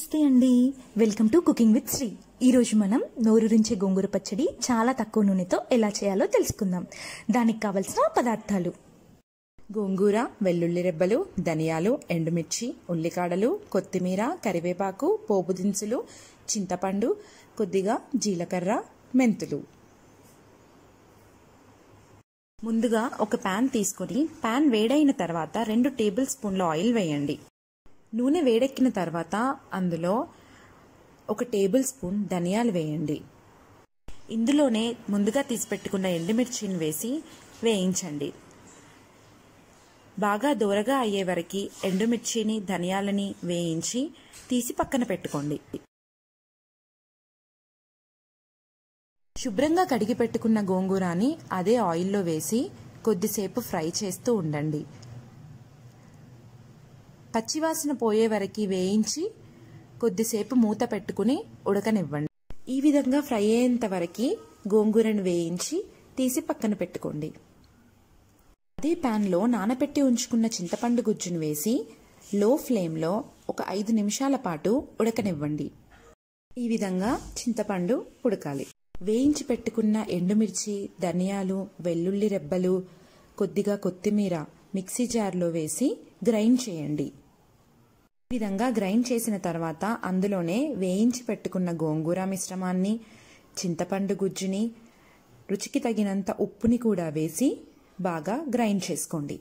నమస్తే అండి welcome to cooking with Sri ఈరోజు మనం నోరు రుంచే గోంగూర పచ్చడి చాలా తక్కువ నూనెతో ఎలా చేయాలో తెలుసుకుందాం దానికి కావలసిన పదార్థాలు గోంగూర వెల్లుల్లి రెబ్బలు ధనియాలు ఎండుమిర్చి ఉల్లికాడలు కొత్తిమీర కరివేపాకు పోపు దినుసులు చింతపండు కొద్దిగా జీలకర్ర మెంతులు ముందుగా ఒక ప్యాన్ తీసుకొని ప్యాన్ వేడైన తర్వాత రెండు టేబుల్ స్పూన్ల ఆయిల్ వేయండి నూనె వేడెక్కిన తర్వాత అందులో ఒక టేబుల్ స్పూన్ ధనియాలు వేయండి ఇందులోనే ముందుగా తీసిపెట్టుకున్న ఎండుమిర్చిని వేసి వేయించండి బాగా దూరగా అయ్యే వరకు ఎండుమిర్చిని ధనియాలని వేయించి తీసి పక్కన పెట్టుకోండి శుభ్రంగా కడిగి పెట్టుకున్న గోంగూరాని అదే ఆయిల్లో వేసి కొద్దిసేపు ఫ్రై చేస్తూ ఉండండి పచ్చివాసన పోయే వరకు వేయించి కొద్దిసేపు మూత పెట్టుకుని ఉడకనివ్వండి ఈ విధంగా ఫ్రై అయ్యేంత వరకు గోంగూరను వేయించి తీసి పక్కన పెట్టుకోండి అదే ప్యాన్లో నానపెట్టి ఉంచుకున్న చింతపండు గుజ్జును వేసి లో ఫ్లేమ్లో ఒక ఐదు నిమిషాల పాటు ఉడకనివ్వండి ఈ విధంగా చింతపండు ఉడకాలి వేయించి పెట్టుకున్న ఎండుమిర్చి ధనియాలు వెల్లుల్లి రెబ్బలు కొద్దిగా కొత్తిమీర మిక్సీ జార్లో వేసి గ్రైండ్ చేయండి ఈ విధంగా గ్రైండ్ చేసిన తర్వాత అందులోనే వేయించి పెట్టుకున్న గోంగూర మిశ్రమాన్ని చింతపండు గుజ్జుని రుచికి తగినంత ఉప్పుని కూడా వేసి బాగా గ్రైండ్ చేసుకోండి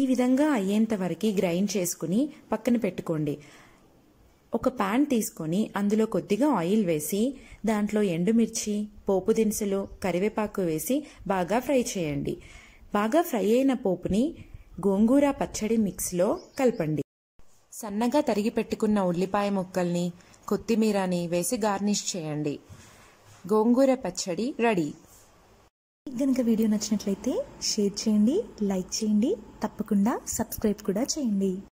ఈ విధంగా అయ్యేంత వరకు గ్రైండ్ చేసుకుని పక్కన పెట్టుకోండి ఒక ప్యాన్ తీసుకొని అందులో కొద్దిగా ఆయిల్ వేసి దాంట్లో ఎండుమిర్చి పోపు దినుసులు కరివేపాకు వేసి బాగా ఫ్రై చేయండి బాగా ఫ్రై అయిన పోపుని గోంగూర పచ్చడి మిక్స్లో కలపండి సన్నగా తరిగి పెట్టుకున్న ఉల్లిపాయ ముక్కల్ని కొత్తిమీరని వేసి గార్నిష్ చేయండి గోంగూర పచ్చడి రెడీ కనుక వీడియో నచ్చినట్లయితే షేర్ చేయండి లైక్ చేయండి తప్పకుండా సబ్స్క్రైబ్ కూడా చేయండి